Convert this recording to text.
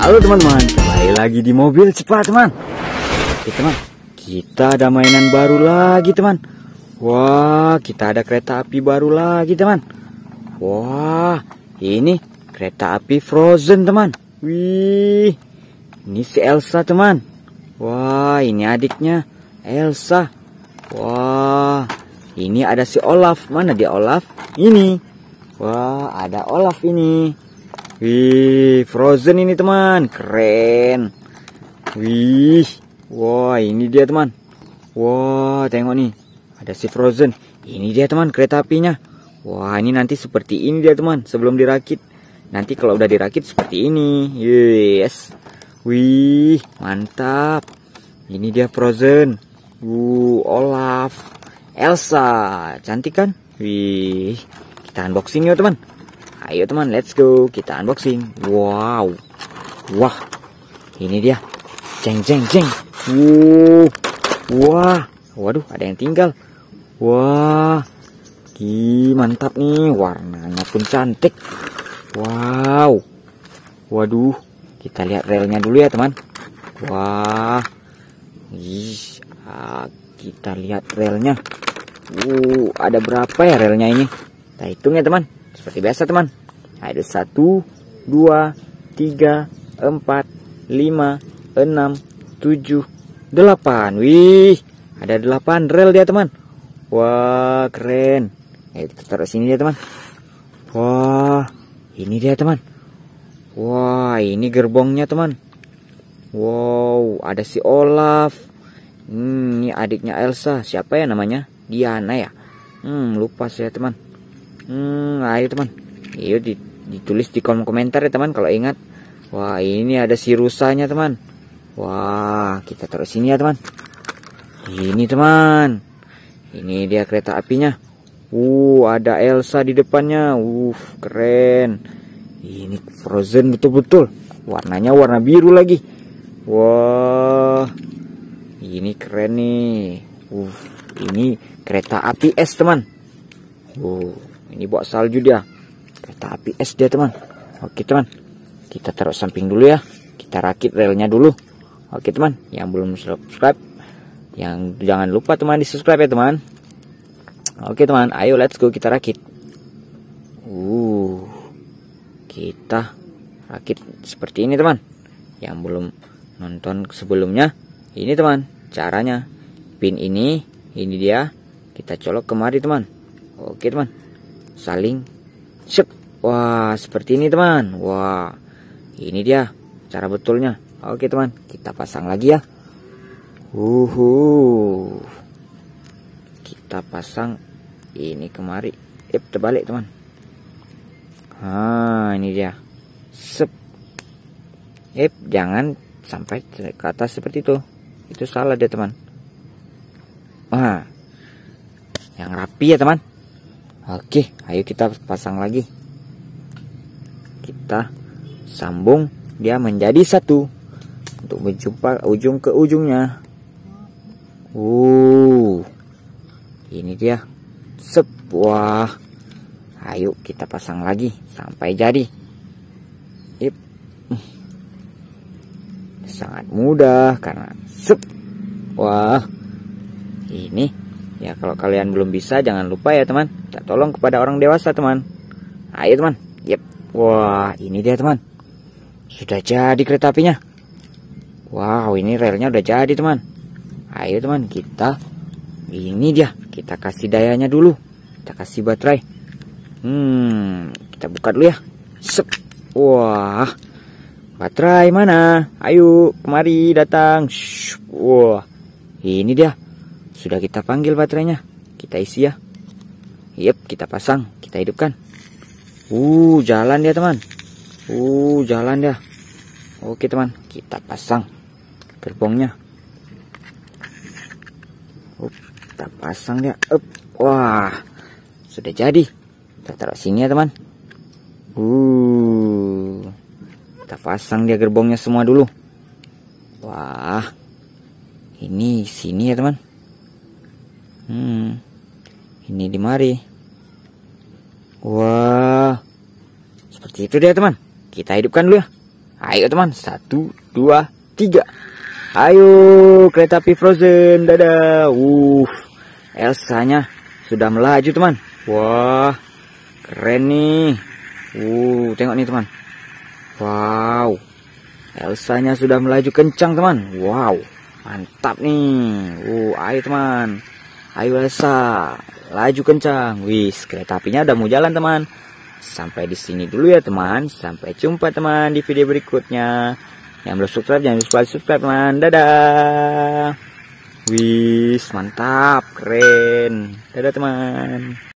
Halo teman-teman, kembali lagi di mobil cepat teman Oke teman, kita ada mainan baru lagi teman Wah, kita ada kereta api baru lagi teman Wah, ini kereta api Frozen teman Wih, ini si Elsa teman Wah, ini adiknya Elsa Wah, ini ada si Olaf Mana dia Olaf? Ini Wah, ada Olaf ini Wih, frozen ini teman, keren. Wih, wah ini dia teman. Wah, tengok nih, ada si frozen. Ini dia teman kereta apinya. Wah, ini nanti seperti ini dia teman, sebelum dirakit. Nanti kalau udah dirakit seperti ini. Yes. Wih, mantap. Ini dia frozen. Wuh, Olaf. Elsa, cantik kan? Wih, kita unboxing yuk teman. Ayo teman, let's go. Kita unboxing. Wow. Wah. Ini dia. Jeng jeng jeng. Wow. Wah. Waduh, ada yang tinggal. Wah. Gih, mantap nih. Warnanya pun cantik. Wow. Waduh. Kita lihat relnya dulu ya, teman. Wah. Ih, ah, kita lihat relnya. Uh, ada berapa ya relnya ini? Kita hitung ya, teman. Seperti biasa teman. Nah, ada 1, 2, 3, 4, 5, 6, 7, 8. Wih, ada 8 rel dia teman. Wah, keren. Ayo eh, kita taruh sini dia teman. Wah, ini dia teman. Wah, ini gerbongnya teman. Wow, ada si Olaf. Hmm, ini adiknya Elsa. Siapa ya namanya? Diana ya? Hmm, lupa saya teman hmm, ayo nah, iya, teman ayo iya, ditulis di kolom komentar ya teman kalau ingat wah ini ada si rusanya teman wah kita taruh sini ya teman ini teman ini dia kereta apinya uh ada Elsa di depannya uh keren ini frozen betul-betul warnanya warna biru lagi wah ini keren nih uh ini kereta api es teman uh ini buat salju dia kereta api es dia teman oke teman kita taruh samping dulu ya kita rakit relnya dulu oke teman yang belum subscribe yang jangan lupa teman di subscribe ya teman oke teman ayo let's go kita rakit uh kita rakit seperti ini teman yang belum nonton sebelumnya ini teman caranya pin ini ini dia kita colok kemari teman oke teman saling sep wah seperti ini teman wah ini dia cara betulnya oke teman kita pasang lagi ya uhu kita pasang ini kemari Ip, terbalik teman ah ini dia sep Ip, jangan sampai ke atas seperti itu itu salah deh teman Wah, yang rapi ya teman. Oke, ayo kita pasang lagi. Kita sambung dia menjadi satu untuk menjumpa ujung ke ujungnya. Uh, ini dia. sebuah. Ayo kita pasang lagi sampai jadi. Yep. Sangat mudah karena sebuah. Kalau kalian belum bisa jangan lupa ya teman kita tolong kepada orang dewasa teman Ayo teman Yep Wah ini dia teman Sudah jadi kereta apinya Wow ini relnya udah jadi teman Ayo teman kita Ini dia Kita kasih dayanya dulu Kita kasih baterai Hmm Kita buka dulu ya Sep Wah Baterai mana Ayo kemari datang Shhh, Wah ini dia sudah kita panggil baterainya. Kita isi ya. Yep, kita pasang, kita hidupkan. Uh, jalan dia teman. Uh, jalan dia. Oke teman, kita pasang gerbongnya. Up, kita pasang dia. Up, wah, sudah jadi. Kita taruh sini ya teman. Uh, kita pasang dia gerbongnya semua dulu. Wah, ini sini ya teman. Hmm, ini di mari. Wah, seperti itu dia teman. Kita hidupkan dulu ya. Ayo teman, satu, dua, tiga. Ayo kereta api Frozen, dadah. Uff, Elsanya sudah melaju teman. Wah, keren nih. Uh, tengok nih teman. Wow, Elsanya sudah melaju kencang teman. Wow, mantap nih. Uh, ayo teman. Ayo Elsa, laju kencang. Wis, kereta apinya udah mau jalan teman. Sampai di sini dulu ya teman. Sampai jumpa teman di video berikutnya. Yang belum subscribe jangan lupa subscribe teman. Dadah. Wis, mantap, keren. Dadah teman.